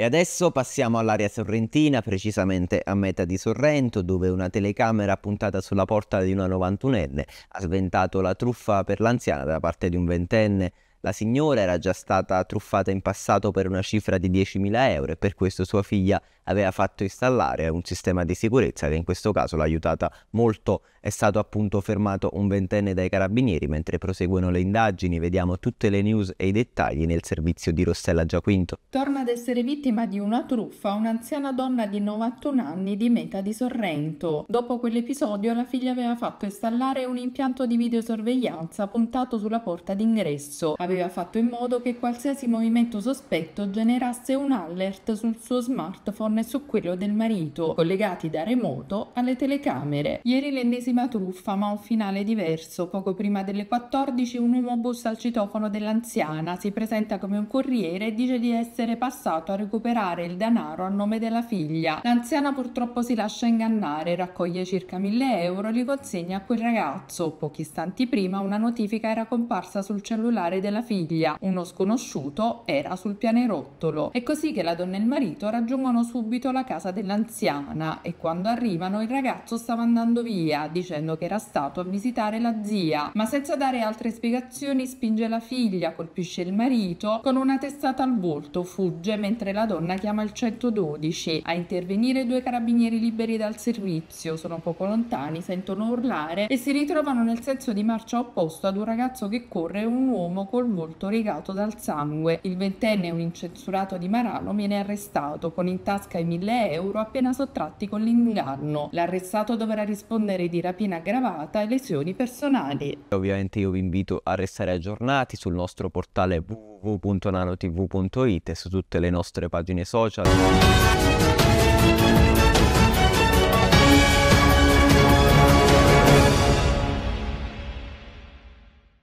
E adesso passiamo all'area sorrentina, precisamente a metà di Sorrento, dove una telecamera puntata sulla porta di una 91enne ha sventato la truffa per l'anziana da parte di un ventenne. La signora era già stata truffata in passato per una cifra di 10.000 euro e per questo sua figlia aveva fatto installare un sistema di sicurezza che in questo caso l'ha aiutata molto. È stato appunto fermato un ventenne dai carabinieri mentre proseguono le indagini. Vediamo tutte le news e i dettagli nel servizio di Rossella Giaquinto. Torna ad essere vittima di una truffa un'anziana donna di 91 anni di Meta di Sorrento. Dopo quell'episodio la figlia aveva fatto installare un impianto di videosorveglianza puntato sulla porta d'ingresso. Aveva fatto in modo che qualsiasi movimento sospetto generasse un alert sul suo smartphone come su quello del marito, collegati da remoto alle telecamere. Ieri l'ennesima truffa, ma un finale diverso. Poco prima delle 14 un uomo bussa al citofono dell'anziana, si presenta come un corriere e dice di essere passato a recuperare il denaro a nome della figlia. L'anziana purtroppo si lascia ingannare, raccoglie circa 1000 euro e li consegna a quel ragazzo. Pochi istanti prima una notifica era comparsa sul cellulare della figlia. Uno sconosciuto era sul pianerottolo. È così che la donna e il marito raggiungono subito subito alla casa dell'anziana e quando arrivano il ragazzo stava andando via dicendo che era stato a visitare la zia, ma senza dare altre spiegazioni spinge la figlia, colpisce il marito, con una testata al volto fugge mentre la donna chiama il 112. A intervenire due carabinieri liberi dal servizio, sono poco lontani, sentono urlare e si ritrovano nel senso di marcia opposto ad un ragazzo che corre e un uomo col volto rigato dal sangue. Il ventenne, un incensurato di Marano, viene arrestato con in tasca circa i 1000 euro appena sottratti con l'inganno. L'arrestato dovrà rispondere di rapina aggravata e lesioni personali. Ovviamente io vi invito a restare aggiornati sul nostro portale www.nanotv.it e su tutte le nostre pagine social.